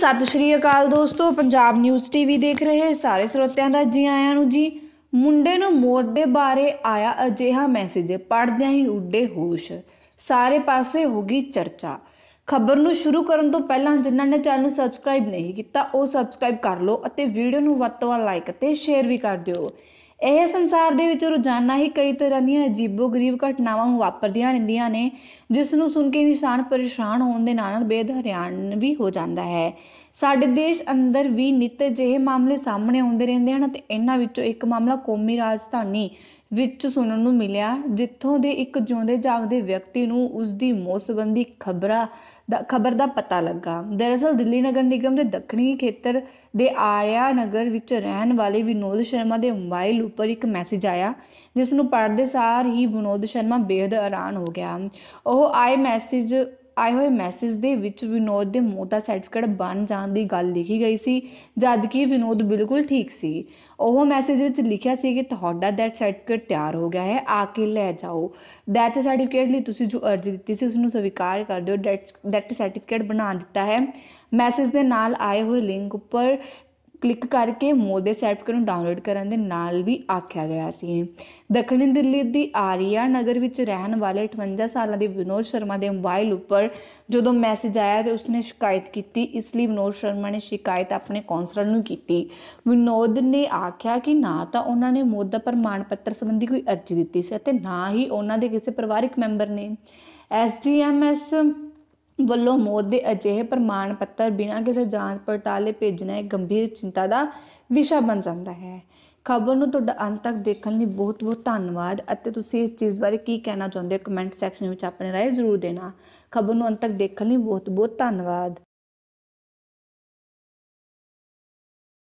ਸਤਿ ਸ਼੍ਰੀ ਅਕਾਲ ਦੋਸਤੋ Punjab news TV ਦੇਖ ਰਹੇ ਸਾਰੇ ਸਰੋਤਿਆਂ ਦਾ ਜੀ ਆਇਆਂ ਨੂੰ ਜੀ ਮੁੰਡੇ ਨੂੰ ਮੌਤ ਦੇ ਬਾਰੇ ਆਇਆ ਅਜਿਹਾ ਮੈਸੇਜ ਪੜਦਿਆਂ ਹੀ ਉੱਡੇ ਹੋਸ਼ ਸਾਰੇ ਪਾਸੇ ਹੋ ਗਈ ਚਰਚਾ ਖਬਰ ਨੂੰ ਸ਼ੁਰੂ ਕਰਨ ਤੋਂ ਪਹਿਲਾਂ ਜਿਨ੍ਹਾਂ ਨੇ ਚੈਨਲ ਨੂੰ ਸਬਸਕ੍ਰਾਈਬ ਨਹੀਂ ਕੀਤਾ ਉਹ ਸਬਸਕ੍ਰਾਈਬ ਕਰ ਲਓ ਅਤੇ ਵੀਡੀਓ ਨੂੰ ਵੱਧ ਤੋਂ ਵੱਧ ਲਾਈਕ ਅਤੇ ਸ਼ੇਅਰ ਵੀ ਕਰ ਦਿਓ ਇਹ ਸੰਸਾਰ ਦੇ ਵਿੱਚ ਰੋਜ਼ਾਨਾ ਹੀ ਕਈ ਤਰ੍ਹਾਂ ਦੀਆਂ ਅਜੀਬੋ-ਗਰੀਬ ਘਟਨਾਵਾਂ ਵਾਪਰਦੀਆਂ ਰਹਿੰਦੀਆਂ ਨੇ ਜਿਸ ਨੂੰ ਸੁਣ ਕੇ ਇਨਸਾਨ ਪਰੇਸ਼ਾਨ ਹੋਣ ਦੇ ਨਾਲ ਨਾਲ ਬੇਧਰਿਆਨ ਵੀ ਹੋ ਜਾਂਦਾ ਹੈ ਸਾਡੇ ਦੇਸ਼ ਅੰਦਰ ਵੀ ਨਿਤ ਜਿਹੇ ਮਾਮਲੇ ਸਾਹਮਣੇ ਆਉਂਦੇ ਰਹਿੰਦੇ ਹਨ ਤੇ ਇਹਨਾਂ ਵਿੱਚੋਂ ਇੱਕ ਮਾਮਲਾ ਕੌਮੀ ਰਾਜਧਾਨੀ ਵਿੱਚ ਸੁਣਨ ਨੂੰ ਮਿਲਿਆ ਜਿੱਥੋਂ ਦੇ ਇੱਕ ਜਿਉਂਦੇ ਜਾਗਦੇ ਵਿਅਕਤੀ ਨੂੰ ਉਸ ਦੀ ਮੌਤ ਸੰਬੰਧੀ ਖਬਰਾਂ ਦਾ ਖਬਰ ਦਾ ਪਤਾ ਲੱਗਾ ਦਰਅਸਲ ਦਿੱਲੀ ਨਗਰ ਨਿਗਮ ਦੇ ਦੱਖਣੀ ਖੇਤਰ ਦੇ ਆਰਿਆ ਨਗਰ ਵਿੱਚ ਰਹਿਣ ਵਾਲੇ ਵਿਨੋਦ ਸ਼ਰਮਾ ਦੇ ਮੋਬਾਈਲ ਉੱਪਰ ਇੱਕ ਮੈਸੇਜ ਆਇਆ ਜਿਸ ਨੂੰ ਪੜ੍ਹਦੇ ਸਾਰ ਹੀ ਵਿਨੋਦ ਸ਼ਰਮਾ ਬੇਹਦ ਹੈਰਾਨ ਹੋ ਗਿਆ ਉਹ ਆਏ ਮੈਸੇਜ ਆਏ ਹੋਏ ਮੈਸੇਜ ਦੇ ਵਿੱਚ ਵਿਨੋਦ ਦੇ ਮੌਤ ਦਾ ਸਰਟੀਫਿਕੇਟ ਬਣ ਜਾਣ ਦੀ ਗੱਲ ਲਿਖੀ ਗਈ ਸੀ ਜਦ ਕਿ ਵਿਨੋਦ ਬਿਲਕੁਲ ਠੀਕ ਸੀ ਉਹ ਮੈਸੇਜ ਵਿੱਚ ਲਿਖਿਆ ਸੀ ਕਿ ਤੁਹਾਡਾ ਦੈਟ ਸਰਟੀਫਿਕੇਟ ਤਿਆਰ ਹੋ ਗਿਆ ਹੈ ਆ ਕੇ ਲੈ ਜਾਓ ਦੈਟ ਸਰਟੀਫਿਕੇਟ ਲਈ ਤੁਸੀਂ ਜੋ ਅਰਜ਼ੀ ਦਿੱਤੀ ਸੀ ਉਸ ਨੂੰ ਸਵੀਕਾਰ ਕਰ ਦਿਓ ਦੈਟ ਸਰਟੀਫਿਕੇਟ ਬਣਾ ਦਿੱਤਾ ਹੈ ਮੈਸੇਜ ਦੇ ਨਾਲ ਆਏ ਹੋਏ ਲਿੰਕ ਉੱਪਰ ਕਲਿੱਕ ਕਰਕੇ ਮੋਰ ਦੇ ਸਰਟੀਫਿਕੇਟ ਨੂੰ ਡਾਊਨਲੋਡ ਕਰਨ ਦੇ ਨਾਲ ਵੀ ਆਖਿਆ ਗਿਆ ਸੀ ਦੱਖਣੀ ਦਿੱਲੀ ਦੀ ਆਰੀਆ ਨਗਰ ਵਿੱਚ ਰਹਿਣ ਵਾਲੇ 58 ਸਾਲਾਂ ਦੇ ਵਿਨੋਦ ਸ਼ਰਮਾ ਦੇ ਮੋਬਾਈਲ ਉੱਪਰ ਜਦੋਂ ਮੈਸੇਜ ਆਇਆ ਤੇ ਉਸਨੇ ਸ਼ਿਕਾਇਤ ਕੀਤੀ ਇਸ ਲਈ ਵਿਨੋਦ ਸ਼ਰਮਾ ਨੇ ਸ਼ਿਕਾਇਤ ਆਪਣੇ ਕਾਉਂਸਲਰ ਨੂੰ ਕੀਤੀ ਵਿਨੋਦ ਨੇ ਆਖਿਆ ਕਿ ਨਾ ਤਾਂ ਉਹਨਾਂ ਨੇ ਮੋਦਾ ਦਾ ਪ੍ਰਮਾਣ ਪੱਤਰ ਸੰਬੰਧੀ ਕੋਈ ਅਰਜ਼ੀ ਦਿੱਤੀ ਸੀ ਅਤੇ ਨਾ ਹੀ ਉਹਨਾਂ ਦੇ ਕਿਸੇ ਪਰਿਵਾਰਕ ਮੈਂਬਰ ਨੇ ਐਸਡੀਐਮਐਸ ਵੱਲੋਂ ਮੌਤ ਦੇ ਅਜਿਹੇ ਪ੍ਰਮਾਣ ਪੱਤਰ ਬਿਨਾਂ ਕਿਸੇ ਜਾਂਚ ਪੜਤਾਲੇ ਭੇਜਣਾ ਇੱਕ ਗੰਭੀਰ ਚਿੰਤਾ ਦਾ ਵਿਸ਼ਾ ਬਣ ਜਾਂਦਾ ਹੈ ਖਬਰ ਨੂੰ ਤੁਹਾਡਾ ਅੰਤ ਤੱਕ ਦੇਖਣ ਲਈ ਬਹੁਤ-ਬਹੁਤ ਧੰਨਵਾਦ ਅਤੇ ਤੁਸੀਂ ਇਸ ਚੀਜ਼ ਬਾਰੇ ਕੀ ਕਹਿਣਾ ਚਾਹੁੰਦੇ ਹੋ ਕਮੈਂਟ ਸੈਕਸ਼ਨ ਵਿੱਚ ਆਪਣੀ رائے ਜ਼ਰੂਰ ਦੇਣਾ ਖਬਰ ਨੂੰ ਅੰਤ ਤੱਕ ਦੇਖਣ ਲਈ ਬਹੁਤ-ਬਹੁਤ ਧੰਨਵਾਦ